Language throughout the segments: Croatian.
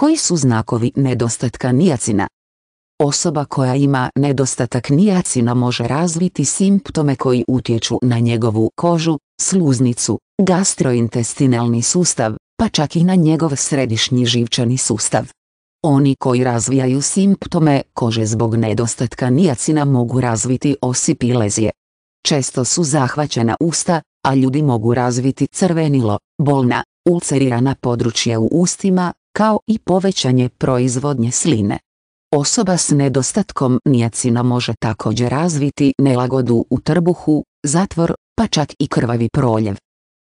Koji su znakovi nedostatka nijacina? Osoba koja ima nedostatak nijacina može razviti simptome koji utječu na njegovu kožu, sluznicu, gastrointestinalni sustav, pa čak i na njegov središnji živčani sustav. Oni koji razvijaju simptome kože zbog nedostatka nijacina mogu razviti osipilezije. Često su zahvaćena usta, a ljudi mogu razviti crvenilo, bolna, ulcerirana područja u ustima, kao i povećanje proizvodnje sline. Osoba s nedostatkom nijacina može također razviti nelagodu u trbuhu, zatvor, pa čak i krvavi proljev.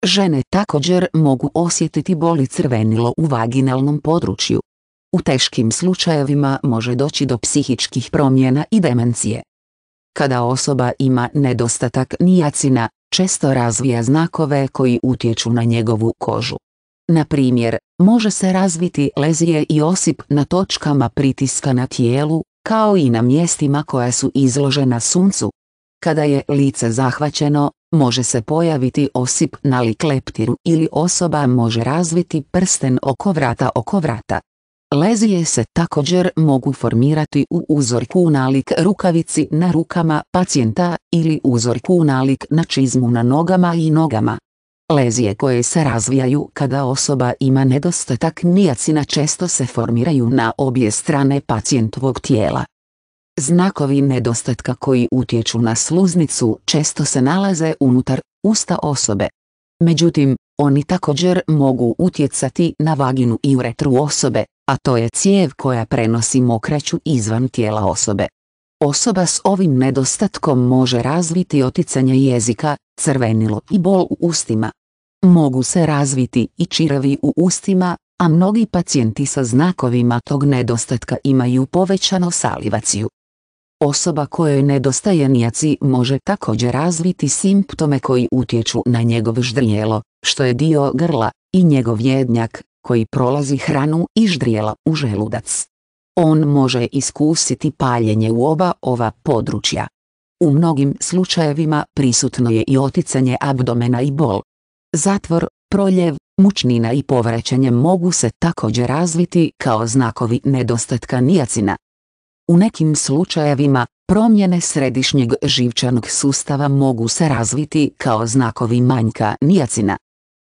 Žene također mogu osjetiti boli crvenilo u vaginalnom području. U teškim slučajevima može doći do psihičkih promjena i demencije. Kada osoba ima nedostatak nijacina, često razvija znakove koji utječu na njegovu kožu. Na primjer, može se razviti lezije i osip na točkama pritiska na tijelu, kao i na mjestima koja su izložena suncu. Kada je lice zahvaćeno, može se pojaviti osip na likleptiru ili osoba može razviti prsten oko vrata oko vrata. Lezije se također mogu formirati u uzorku nalik rukavici na rukama pacijenta ili uzorku nalik na čizmu na nogama i nogama. Lezije koje se razvijaju kada osoba ima nedostatak nijacina često se formiraju na obje strane pacijentovog tijela. Znakovi nedostatka koji utječu na sluznicu često se nalaze unutar usta osobe. Međutim, oni također mogu utjecati na vaginu i uretru osobe, a to je cijev koja prenosi mokraću izvan tijela osobe. Osoba s ovim nedostatkom može razviti oticanje jezika, crvenilo i bol u ustima mogu se razviti i čiravi u ustima, a mnogi pacijenti sa znakovima tog nedostatka imaju povećano salivaciju. Osoba kojoj nedostaje nijaci može također razviti simptome koji utječu na njegov ždrijelo, što je dio grla, i njegov jednjak, koji prolazi hranu i ždrijela u želudac. On može iskusiti paljenje u oba ova područja. U mnogim slučajevima prisutno je i oticanje abdomena i bol, zatvor, proljev, mučnina i povraćanje mogu se također razviti kao znakovi nedostatka nijacina. U nekim slučajevima, promjene središnjeg živčanog sustava mogu se razviti kao znakovi manjka nijacina.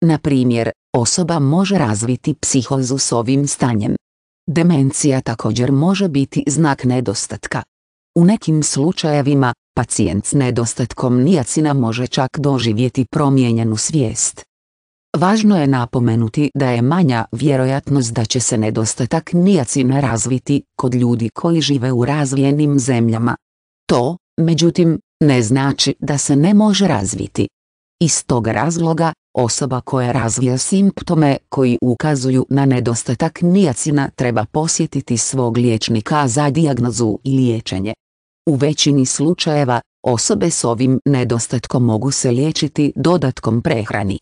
Na primjer, osoba može razviti psihozu s ovim stanjem. Demencija također može biti znak nedostatka. U nekim slučajevima, pacijent s nedostatkom nijacina može čak doživjeti promijenjenu svijest. Važno je napomenuti da je manja vjerojatnost da će se nedostatak nijacina razviti kod ljudi koji žive u razvijenim zemljama. To, međutim, ne znači da se ne može razviti. Iz tog razloga, osoba koja razvija simptome koji ukazuju na nedostatak nijacina treba posjetiti svog liječnika za dijagnozu i liječenje. U većini slučajeva, osobe s ovim nedostatkom mogu se liječiti dodatkom prehrani,